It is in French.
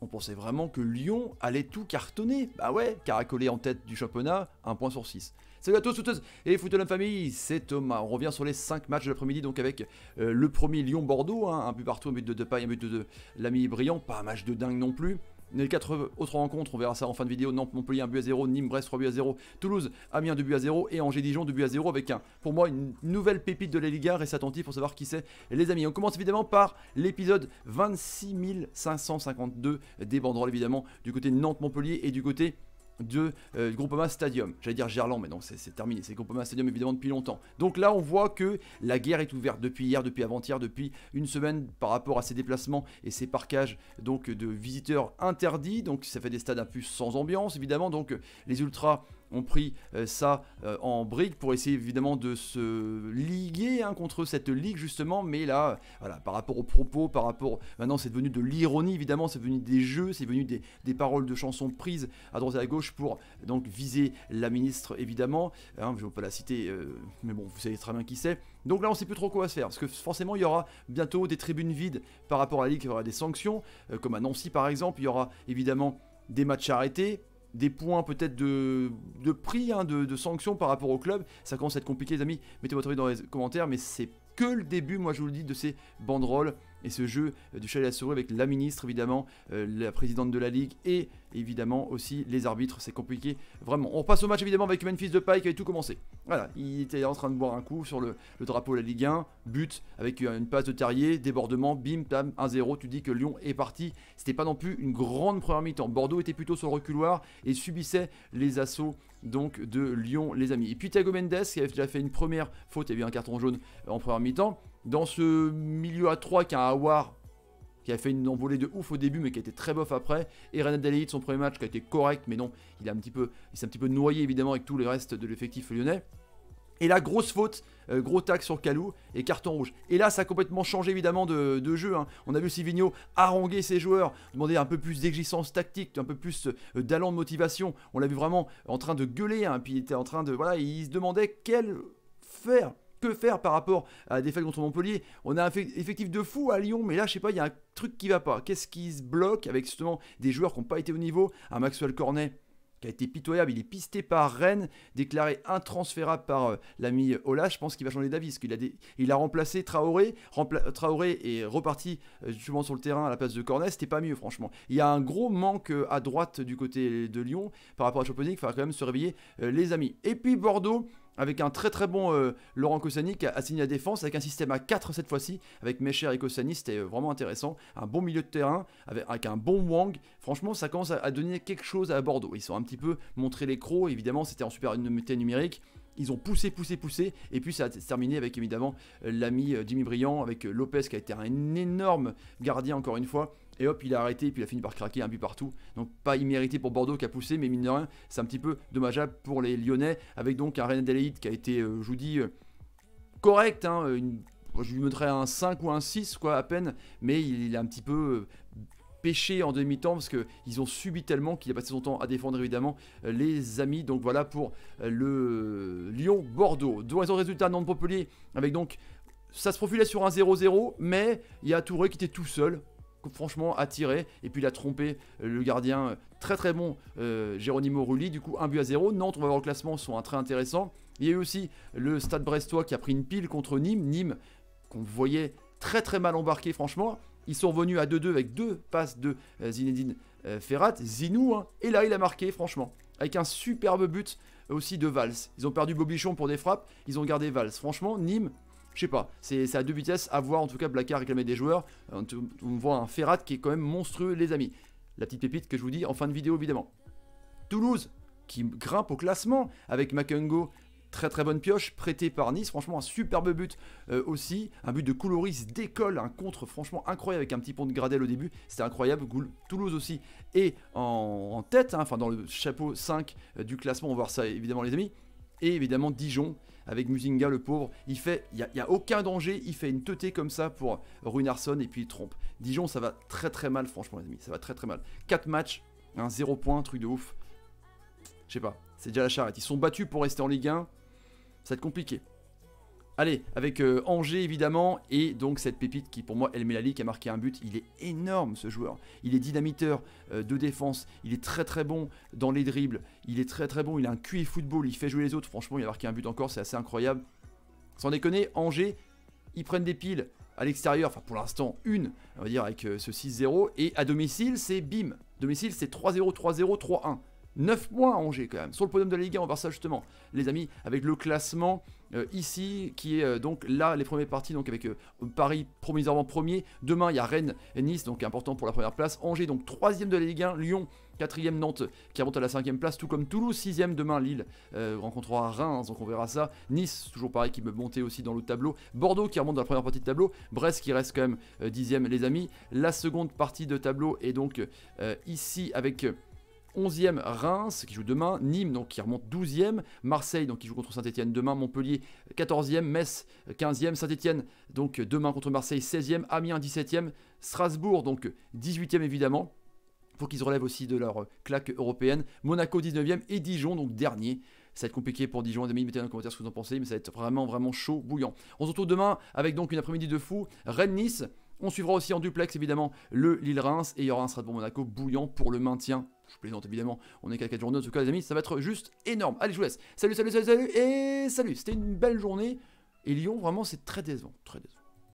On pensait vraiment que Lyon allait tout cartonner. Bah ouais, caracolé en tête du championnat, un point sur 6. Salut à tous, toutes et foot de famille, c'est Thomas. On revient sur les 5 matchs de l'après-midi, donc avec euh, le premier Lyon-Bordeaux, hein, un but partout, un but de Depay, un but de, de l'ami Brillant, pas un match de dingue non plus. Les 4 autres rencontres, on verra ça en fin de vidéo. Nantes, Montpellier, 1 but à 0. Nîmes, Brest, 3 buts à 0. Toulouse, Amiens, 2 buts à 0. Et Angers, Dijon, 2 buts à 0 avec un, pour moi, une nouvelle pépite de la Liga. Reste attentif pour savoir qui c'est, les amis. On commence évidemment par l'épisode 26 des banderoles, évidemment, du côté de Nantes, Montpellier et du côté de groupe euh, Groupama Stadium. J'allais dire Gerland, mais non, c'est terminé. C'est Groupama Stadium, évidemment, depuis longtemps. Donc là, on voit que la guerre est ouverte depuis hier, depuis avant-hier, depuis une semaine par rapport à ces déplacements et ces parkages donc, de visiteurs interdits. Donc ça fait des stades un peu sans ambiance, évidemment. Donc les ultras ont pris euh, ça euh, en brique pour essayer évidemment de se liguer hein, contre cette ligue justement, mais là, voilà, par rapport aux propos, par rapport... Maintenant c'est devenu de l'ironie évidemment, c'est devenu des jeux, c'est devenu des, paroles de chansons prises à droite et à gauche pour donc viser la ministre évidemment, hein, je ne vais pas la citer, euh, mais bon, vous savez très bien qui c'est. Donc là on sait plus trop quoi se faire, parce que forcément il y aura bientôt des tribunes vides par rapport à la ligue, il y aura des sanctions, comme à Nancy par exemple, il y aura évidemment des matchs arrêtés, des points peut-être de, prix, hein, de, de sanctions par rapport au club. Ça commence à être compliqué les amis, mettez votre avis dans les commentaires, mais c'est que le début, moi je vous le dis, de ces banderoles et ce jeu euh, du chalet à souris avec la ministre, évidemment, euh, la présidente de la ligue et évidemment aussi les arbitres, c'est compliqué. Vraiment, on passe au match évidemment avec Memphis de Paille qui avait tout commencé. Voilà, il était en train de boire un coup sur le, drapeau de la Ligue 1, but avec euh, une passe de Terrier, débordement, bim, tam, 1-0. Tu dis que Lyon est parti. C'était pas non plus une grande première mi-temps. Bordeaux était plutôt sur le reculoir et subissait les assauts donc de Lyon, les amis. Et puis Thiago Mendes qui avait déjà fait une première faute, il y avait un carton jaune en première mi-temps. Dans ce milieu à 3 qui a un Awar qui a fait une envolée de ouf au début mais qui a été très bof après. Et René de son premier match qui a été correct mais non, il, a un petit peu, il s'est un petit peu noyé évidemment avec tout le reste de l'effectif lyonnais. Et là, grosse faute, euh, gros tac sur Calou et carton rouge. Et là, ça a complètement changé évidemment de, jeu. Hein. On a vu Sivigno haranguer ses joueurs, demander un peu plus d'exigence tactique, un peu plus euh, d'allant de motivation. On l'a vu vraiment en train de gueuler. Hein, puis il était en train de. Voilà, il se demandait quel faire que faire par rapport à des faits contre Montpellier On a un effectif de fou à Lyon, mais là, je sais pas, il y a un truc qui va pas. Qu'est-ce qui se bloque avec justement des joueurs qui n'ont pas été au niveau Un Maxwell Cornet qui a été pitoyable, il est pisté par Rennes, déclaré intransférable par euh, l'ami Ola, je pense qu'il va changer d'avis, parce qu'il a, il a remplacé Traoré, Traoré est reparti euh, justement sur le terrain à la place de Cornet, c'était pas mieux franchement. Il y a un gros manque euh, à droite du côté de Lyon par rapport à Chopin, il faudra quand même se réveiller les amis. Et puis Bordeaux, avec un très très bon euh, Laurent Koscielny qui a signé la défense avec un système à 4 cette fois-ci avec Mecher et Kosanik, c'était euh, vraiment intéressant un bon milieu de terrain avec, un bon Wang franchement ça commence à, donner quelque chose à Bordeaux ils sont un petit peu montré les crocs évidemment c'était en super numérique ils ont poussé, poussé, poussé. Et puis ça a terminé avec évidemment euh, l'ami euh, Jimmy Briand, avec euh, Lopez qui a été un énorme gardien encore une fois. Et hop, il a arrêté et puis il a fini par craquer un but partout. Donc pas immérité pour Bordeaux qui a poussé, mais mine de rien, c'est un petit peu dommageable pour les Lyonnais. Avec donc un René qui a été, je vous dis, correct. Hein, je lui mettrais un 5 ou un 6, quoi, à peine. Mais il, est un petit peu Pêché en demi-temps parce qu'ils ont subi tellement qu'il a passé son temps à défendre évidemment euh, les amis. Donc voilà pour euh, le Lyon-Bordeaux. Deux résultat non popelier avec donc ça se profilait sur un 0-0 mais il y a Touré qui était tout seul franchement attiré et puis il a trompé euh, le gardien très très bon euh, Rulli du coup un but à 0 Nantes on va voir le classement sont un très intéressant il y a eu aussi le Stade Brestois qui a pris une pile contre Nîmes Nîmes qu'on voyait très très mal embarqué franchement ils sont revenus à 2-2 avec deux passes de euh, Zinedine euh, Ferrat. Zinou, hein, et là, il a marqué, franchement, avec un superbe but aussi de Valls. Ils ont perdu Bobichon pour des frappes, ils ont gardé Valls. Franchement, Nîmes, je sais pas, c'est à deux vitesses à voir. En tout cas, Blacard réclamer des joueurs. On, on voit un Ferrat qui est quand même monstrueux, les amis. La petite pépite que je vous dis en fin de vidéo, évidemment. Toulouse, qui grimpe au classement avec Makengo très très bonne pioche prêtée par Nice. Franchement, un superbe but euh, aussi. Un but de coloris décolle, un contre franchement incroyable avec un petit pont de Gradel au début. C'était incroyable. Toulouse aussi est en, tête, hein. enfin dans le chapeau 5 euh, du classement. On va voir ça évidemment, les amis. Et évidemment, Dijon avec Musinga, le pauvre. Il fait, il n'y a, aucun danger. Il fait une teuté comme ça pour Runarsson et puis il trompe. Dijon, ça va très très mal, franchement, les amis. Ça va très très mal. 4 matchs, un hein, 0 point, truc de ouf. Je sais pas. C'est déjà la charrette. Ils sont battus pour rester en Ligue 1. Ça va être compliqué. Allez, avec euh, Angers évidemment, et donc cette pépite qui pour moi, El Melali, qui a marqué un but, il est énorme ce joueur. Il est dynamiteur euh, de défense, il est très très bon dans les dribbles, il est très très bon, il a un QI football, il fait jouer les autres, franchement il a marqué un but encore, c'est assez incroyable. Sans déconner, Angers, ils prennent des piles à l'extérieur, enfin pour l'instant une, on va dire avec euh, ce 6-0, et à domicile c'est bim, domicile c'est 3-0, 3-0, 3-1. 9 points à Angers quand même, sur le podium de la Ligue 1, on va voir ça justement, les amis, avec le classement euh, ici, qui est euh, donc là, les premières parties, donc avec euh, Paris provisoirement premier, demain il y a Rennes et Nice, donc important pour la première place, Angers donc troisième de la Ligue 1, Lyon quatrième. Nantes qui remonte à la cinquième place, tout comme Toulouse 6 demain Lille rencontrera Reims, donc on verra ça. Nice, toujours pareil, qui me montait aussi dans le tableau. Bordeaux qui remonte dans la première partie de tableau. Brest qui reste quand même dixième, les amis. La seconde partie de tableau est donc ici avec 11e Reims qui joue demain, Nîmes donc qui remonte 12e, Marseille donc qui joue contre saint étienne demain, Montpellier 14e, Metz 15e, Saint-Etienne donc demain contre Marseille 16e, Amiens 17e, Strasbourg donc 18e évidemment. pour qu'ils relèvent aussi de leur claque européenne. Monaco 19e et Dijon donc dernier ça va être compliqué pour Dijon. Amis, mettez dans les commentaires ce que vous en pensez, mais ça va être vraiment, vraiment chaud, bouillant. On se retrouve demain avec donc une après-midi de fou. Rennes-Nice, on suivra aussi en duplex évidemment le Lille-Reims et il y aura un Strasbourg Monaco bouillant pour le maintien. Je plaisante évidemment, on est qu'à 4 journées en tout cas les amis, ça va être juste énorme. Allez je vous laisse, salut, salut, salut, salut et salut, c'était une belle journée et Lyon vraiment c'est très décevant, très décevant.